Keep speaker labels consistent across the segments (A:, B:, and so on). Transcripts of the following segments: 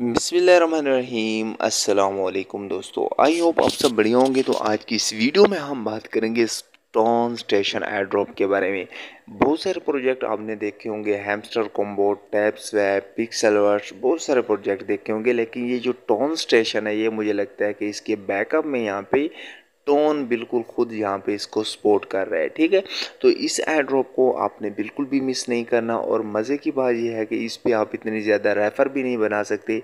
A: बसमीम अल्लाम दोस्तों आई होप आप सब बढ़िया होंगे तो आज की इस वीडियो में हम बात करेंगे स्टोन स्टेशन एड्रॉप के बारे में बहुत सारे प्रोजेक्ट आपने देखे होंगे hamster combo tap swap pixelverse बहुत सारे प्रोजेक्ट देखे होंगे लेकिन ये जो टोन स्टेशन है ये मुझे लगता है कि इसके बैकअप में यहाँ पे टोन बिल्कुल खुद यहाँ पे इसको सपोर्ट कर रहा है ठीक है तो इस एड्रॉप को आपने बिल्कुल भी मिस नहीं करना और मज़े की बात यह है कि इस पर आप इतनी ज़्यादा रेफ़र भी नहीं बना सकते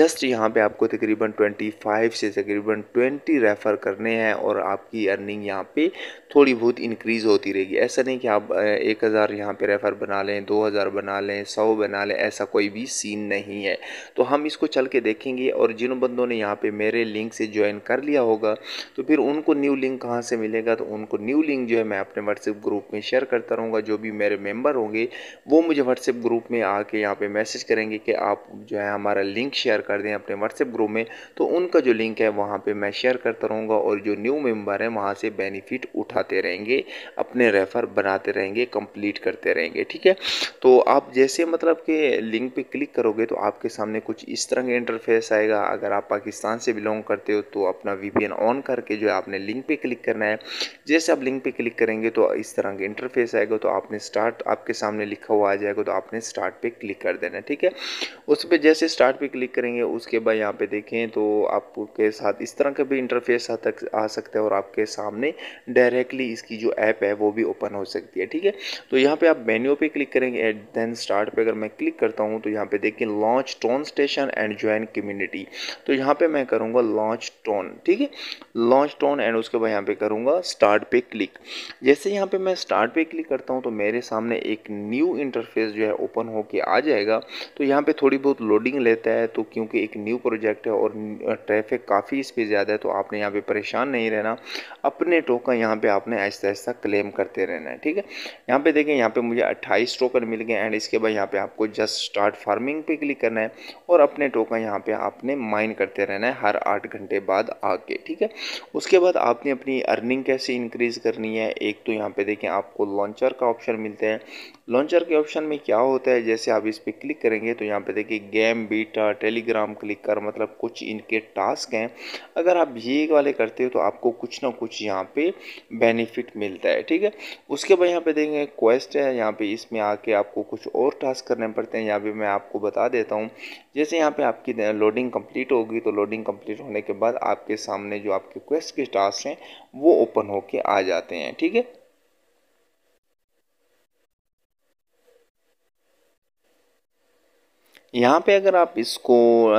A: जस्ट यहाँ पे आपको तकरीबन 25 से तकरीबन 20 रेफ़र करने हैं और आपकी अर्निंग यहाँ पे थोड़ी बहुत इंक्रीज़ होती रहेगी ऐसा नहीं कि आप एक हज़ार यहाँ पर रेफ़र बना लें दो हज़ार बना लें सौ बना लें ऐसा कोई भी सीन नहीं है तो हम इसको चल के देखेंगे और जिन बंदों ने यहाँ पर मेरे लिंक से ज्वाइन कर लिया होगा तो फिर उन उनको न्यू लिंक कहाँ से मिलेगा तो उनको न्यू लिंक जो है मैं अपने व्हाट्सएप ग्रुप में शेयर करता रहूँगा जो भी मेरे मेम्बर होंगे वो मुझे व्हाट्सएप ग्रुप में आके यहाँ पर मैसेज करेंगे कि आप जो है हमारा लिंक शेयर कर दें अपने व्हाट्सएप ग्रुप में तो उनका जो लिंक है वहाँ पर मैं शेयर करता रहूँगा और जो न्यू मेम्बर हैं वहाँ से बेनिफिट उठाते रहेंगे अपने रेफ़र बनाते रहेंगे कंप्लीट करते रहेंगे ठीक है तो आप जैसे मतलब के लिंक पे क्लिक करोगे तो आपके सामने कुछ इस तरह का इंटरफेस आएगा अगर आप पाकिस्तान से बिलोंग करते हो तो अपना वीपीएन ऑन करके जो है आप आपने लिंक पे क्लिक करना है जैसे आप लिंक पे क्लिक करेंगे तो इस तरह का इंटरफेस आएगा तो आपने स्टार्ट आपके सामने लिखा हुआ आ जाएगा तो आपने स्टार्ट पे क्लिक कर देना है ठीक है उस पर जैसे स्टार्ट पे क्लिक करेंगे उसके बाद यहाँ पे देखें तो आपके साथ इस तरह का भी इंटरफेस आ सकता है और आपके सामने डायरेक्टली इसकी जो ऐप है वो भी ओपन हो सकती है ठीक है तो यहाँ पे आप मेन्यू पर क्लिक करेंगे एट देन स्टार्ट पर अगर मैं क्लिक करता हूँ तो यहाँ पे देखें launch TON station and join community तो यहाँ पर मैं करूँगा लॉन्च टोन ठीक है लॉन्च टोन ऑन एंड उसके बाद यहाँ पे करूँगा स्टार्ट पे क्लिक जैसे यहाँ पे मैं स्टार्ट पे क्लिक करता हूँ तो मेरे सामने एक न्यू इंटरफेस जो है ओपन हो के आ जाएगा तो यहाँ पे थोड़ी बहुत लोडिंग लेता है तो क्योंकि एक न्यू प्रोजेक्ट है और ट्रैफिक काफ़ी इस पर ज़्यादा है तो आपने यहाँ पर परेशान नहीं रहना अपने टोकन यहाँ पर आपने ऐसा ऐसा क्लेम करते रहना है ठीक है यहाँ पर देखें यहाँ पर मुझे अट्ठाईस टोकन मिल गए एंड इसके बाद यहाँ पर आपको जस्ट स्टार्ट फार्मिंग पे क्लिक करना है और अपने टोकन यहाँ पर आपने माइन करते रहना है हर आठ घंटे बाद आके ठीक है उसके बाद बाद आपने अपनी अर्निंग कैसे इंक्रीज़ करनी है एक तो यहाँ पे देखें आपको लॉन्चर का ऑप्शन मिलता है लॉन्चर के ऑप्शन में क्या होता है जैसे आप इस पर क्लिक करेंगे तो यहाँ पे देखिए गेम बीटा टेलीग्राम क्लिक कर मतलब कुछ इनके टास्क हैं अगर आप ये वाले करते हो तो आपको कुछ ना कुछ यहाँ पे बेनिफिट मिलता है ठीक है उसके बाद यहाँ पे देखेंगे क्वेस्ट है यहाँ पे इसमें आके आपको कुछ और टास्क करने पड़ते हैं यहाँ पे मैं आपको बता देता हूँ जैसे यहाँ पर आपकी लोडिंग कम्प्लीट होगी तो लोडिंग कम्प्लीट होने के बाद आपके सामने जो आपके क्वेस्ट के क्लास हैं वो ओपन होके आ जाते हैं ठीक है यहाँ पे अगर आप इसको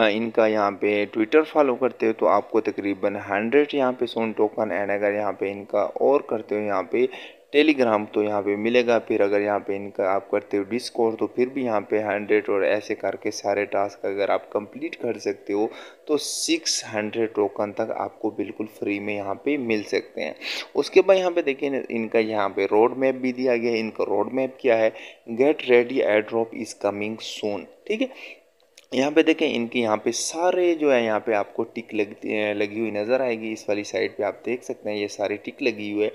A: इनका यहाँ पे ट्विटर फॉलो करते हो तो आपको तकरीबन हंड्रेड यहाँ पे सोन टोकन एंड अगर यहाँ पे इनका और करते हो यहाँ पे टेलीग्राम तो यहाँ पे मिलेगा फिर अगर यहाँ पे इनका आप करते हो डिस्कोर्स तो फिर भी यहाँ पे हंड्रेड और ऐसे करके सारे टास्क अगर आप कंप्लीट कर सकते हो तो सिक्स हंड्रेड टोकन तक आपको बिल्कुल फ्री में यहाँ पे मिल सकते हैं उसके बाद यहाँ पे देखिए इनका यहाँ पे रोड मैप भी दिया गया है इनका रोड मैप क्या है get ready airdrop is coming soon ठीक है यहाँ पे देखें इनके यहाँ पे सारे जो है यहाँ पे आपको टिक लग लगी हुई नज़र आएगी इस वाली साइड पे आप देख सकते हैं ये सारी टिक लगी हुई है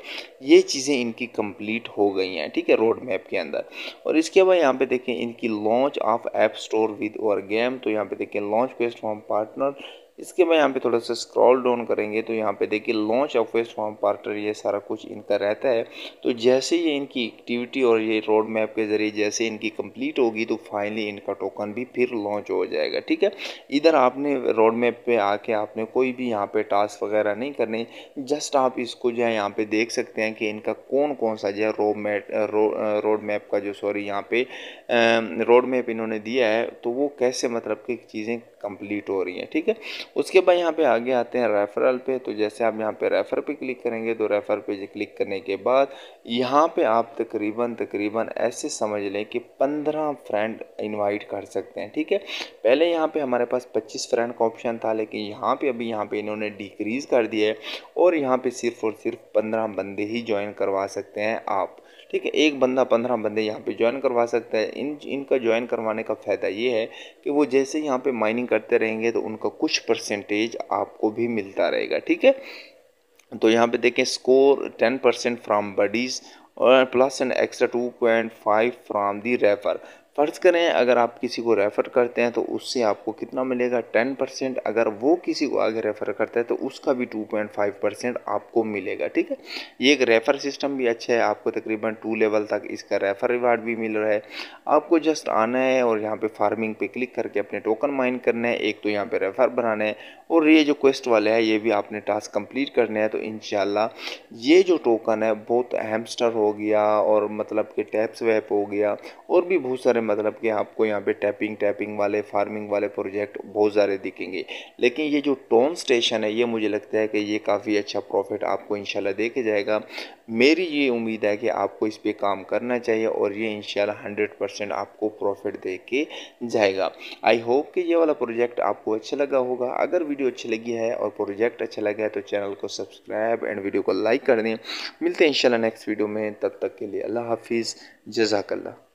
A: ये चीज़ें इनकी कंप्लीट हो गई हैं ठीक है रोड मैप के अंदर और इसके बाद यहाँ पे देखें इनकी launch of app store with और गेम तो यहाँ पे देखें लॉन्च पेस्ट फ्रॉम पार्टनर इसके बाद यहाँ पे थोड़ा सा स्क्रॉल डाउन करेंगे तो यहाँ पे देखिए launch of west form partner ये सारा कुछ इनका रहता है तो जैसे ये इनकी एक्टिविटी और ये रोड मैप के ज़रिए जैसे इनकी कंप्लीट होगी तो फाइनली इनका टोकन भी फिर लॉन्च हो जाएगा ठीक है इधर आपने रोड मैप पर आके आपने कोई भी यहाँ पर टास्क वगैरह नहीं करने जस्ट आप इसको जो है यहाँ पर देख सकते हैं कि इनका कौन कौन सा जो है रोड मैप रोड मैप का जो सॉरी यहाँ पे रोड मैप इन्होंने दिया है तो वो कैसे मतलब कि चीज़ें कंप्लीट हो रही हैं ठीक है उसके बाद यहाँ पे आगे आते हैं रेफरल पे तो जैसे आप यहाँ पे रेफर पे क्लिक करेंगे तो रेफर पे क्लिक करने के बाद यहाँ पे आप तकरीबन तकरीबन ऐसे समझ लें कि पंद्रह फ्रेंड इनवाइट कर सकते हैं ठीक है पहले यहाँ पे हमारे पास पच्चीस फ्रेंड का ऑप्शन था लेकिन यहाँ पे अभी यहाँ पे इन्होंने डिक्रीज़ कर दिया है और यहाँ पे सिर्फ और सिर्फ पंद्रह बंदे ही ज्वाइन करवा सकते हैं आप ठीक है एक बंदा पंद्रह बंदे यहाँ पे ज्वाइन करवा सकता है इन इनका ज्वाइन करवाने का फ़ायदा ये है कि वो जैसे यहाँ पे माइनिंग करते रहेंगे तो उनका कुछ परसेंटेज आपको भी मिलता रहेगा ठीक है तो यहाँ पे देखें score ten percent from buddies और plus and extra two point five from the refer फ़र्ज़ करें अगर आप किसी को रेफ़र करते हैं तो उससे आपको कितना मिलेगा टेन परसेंट अगर वो किसी को आगे रेफ़र करता है तो उसका भी टू पॉइंट फाइव परसेंट आपको मिलेगा ठीक है ये एक रेफ़र सिस्टम भी अच्छा है आपको तकरीबन टू लेवल तक इसका रेफ़र रिवार्ड भी मिल रहा है आपको जस्ट आना है और यहाँ पर फार्मिंग पे क्लिक करके अपने टोकन माइन करना है एक तो यहाँ पर रेफ़र बनाना है और ये जो क्वेस्ट वाले हैं ये भी आपने टास्क कम्प्लीट करने हैं तो इन ये जो टोकन है बहुत हेमस्टर हो गया और मतलब कि टैप्स वैप हो गया और भी बहुत सारे मतलब कि आपको यहाँ पे टैपिंग टैपिंग वाले फार्मिंग वाले प्रोजेक्ट बहुत सारे दिखेंगे लेकिन ये जो टोन स्टेशन है ये मुझे लगता है कि ये काफ़ी अच्छा प्रॉफिट आपको इंशाल्लाह देके जाएगा मेरी ये उम्मीद है कि आपको इस पर काम करना चाहिए और ये इंशाल्लाह हंड्रेड परसेंट आपको प्रॉफिट दे के जाएगा आई होप कि ये वाला प्रोजेक्ट आपको अच्छा लगा होगा अगर वीडियो अच्छी लगी है और प्रोजेक्ट अच्छा लगा है तो चैनल को सब्सक्राइब एंड वीडियो को लाइक कर दें मिलते हैं इन नेक्स्ट वीडियो में तब तक के लिए अल्लाह हाफिज़ जजाकल्ला